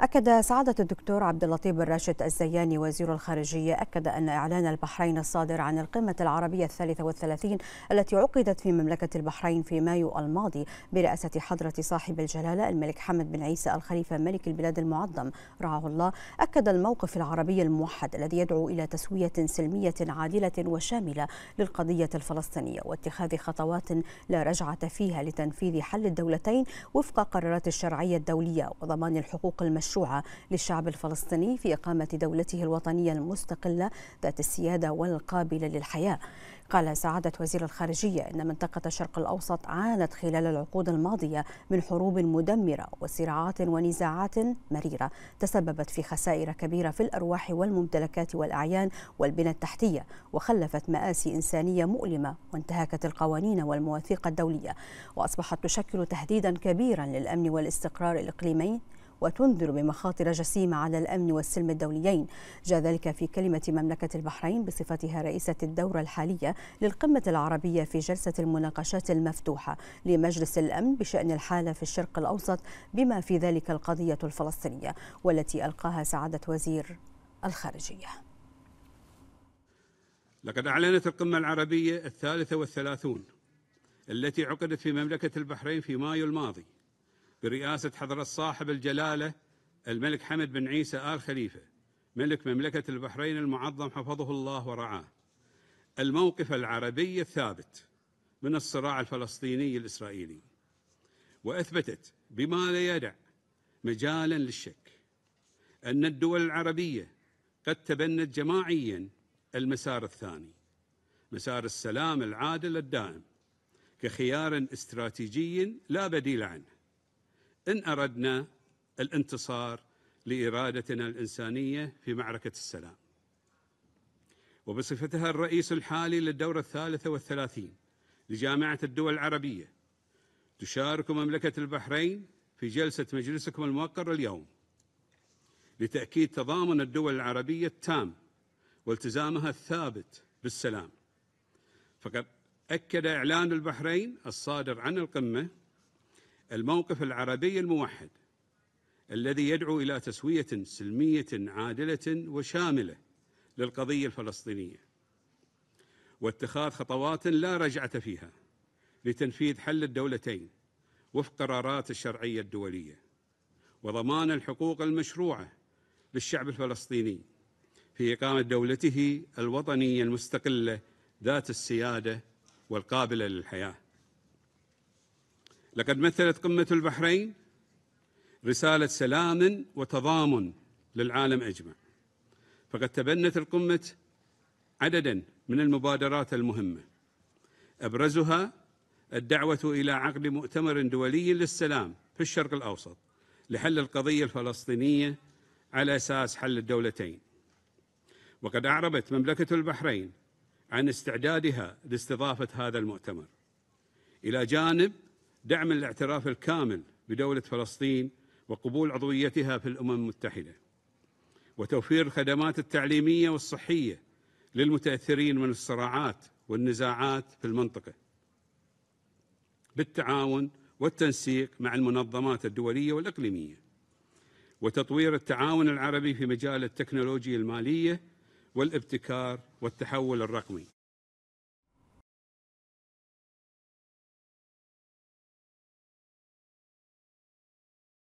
أكد سعادة الدكتور عبد اللطيف بن راشد الزياني وزير الخارجية أكد أن إعلان البحرين الصادر عن القمة العربية الثالثة والثلاثين التي عقدت في مملكة البحرين في مايو الماضي برئاسة حضرة صاحب الجلالة الملك حمد بن عيسى الخليفة ملك البلاد المعظم رعاه الله أكد الموقف العربي الموحد الذي يدعو إلى تسوية سلمية عادلة وشاملة للقضية الفلسطينية واتخاذ خطوات لا رجعة فيها لتنفيذ حل الدولتين وفق قرارات الشرعية الدولية وضمان الحقوق المشاركة المشروعة للشعب الفلسطيني في إقامة دولته الوطنية المستقلة ذات السيادة والقابلة للحياة قال سعادة وزير الخارجية أن منطقة الشرق الأوسط عانت خلال العقود الماضية من حروب مدمرة وصراعات ونزاعات مريرة تسببت في خسائر كبيرة في الأرواح والممتلكات والأعيان والبنى التحتية وخلفت مآسي إنسانية مؤلمة وانتهكت القوانين والمواثيق الدولية وأصبحت تشكل تهديدا كبيرا للأمن والاستقرار الإقليمي وتنذر بمخاطر جسيمة على الأمن والسلم الدوليين جاء ذلك في كلمة مملكة البحرين بصفتها رئيسة الدورة الحالية للقمة العربية في جلسة المناقشات المفتوحة لمجلس الأمن بشأن الحالة في الشرق الأوسط بما في ذلك القضية الفلسطينية والتي ألقاها سعادة وزير الخارجية لقد أعلنت القمة العربية الثالثة والثلاثون التي عقدت في مملكة البحرين في مايو الماضي برئاسة حضرة صاحب الجلالة الملك حمد بن عيسى آل خليفة ملك مملكة البحرين المعظم حفظه الله ورعاه الموقف العربي الثابت من الصراع الفلسطيني الإسرائيلي وأثبتت بما لا يدع مجالا للشك أن الدول العربية قد تبنت جماعيا المسار الثاني مسار السلام العادل الدائم كخيار استراتيجي لا بديل عنه إن أردنا الانتصار لإرادتنا الإنسانية في معركة السلام وبصفتها الرئيس الحالي للدورة الثالثة والثلاثين لجامعة الدول العربية تشارك مملكة البحرين في جلسة مجلسكم الموقر اليوم لتأكيد تضامن الدول العربية التام والتزامها الثابت بالسلام فقد أكد إعلان البحرين الصادر عن القمة الموقف العربي الموحد الذي يدعو إلى تسوية سلمية عادلة وشاملة للقضية الفلسطينية واتخاذ خطوات لا رجعة فيها لتنفيذ حل الدولتين وفق قرارات الشرعية الدولية وضمان الحقوق المشروعة للشعب الفلسطيني في إقامة دولته الوطنية المستقلة ذات السيادة والقابلة للحياة لقد مثلت قمة البحرين رسالة سلام وتضامن للعالم أجمع فقد تبنت القمة عددا من المبادرات المهمة أبرزها الدعوة إلى عقد مؤتمر دولي للسلام في الشرق الأوسط لحل القضية الفلسطينية على أساس حل الدولتين وقد أعربت مملكة البحرين عن استعدادها لاستضافة هذا المؤتمر إلى جانب دعم الاعتراف الكامل بدولة فلسطين وقبول عضويتها في الأمم المتحدة وتوفير الخدمات التعليمية والصحية للمتأثرين من الصراعات والنزاعات في المنطقة بالتعاون والتنسيق مع المنظمات الدولية والإقليمية وتطوير التعاون العربي في مجال التكنولوجيا المالية والابتكار والتحول الرقمي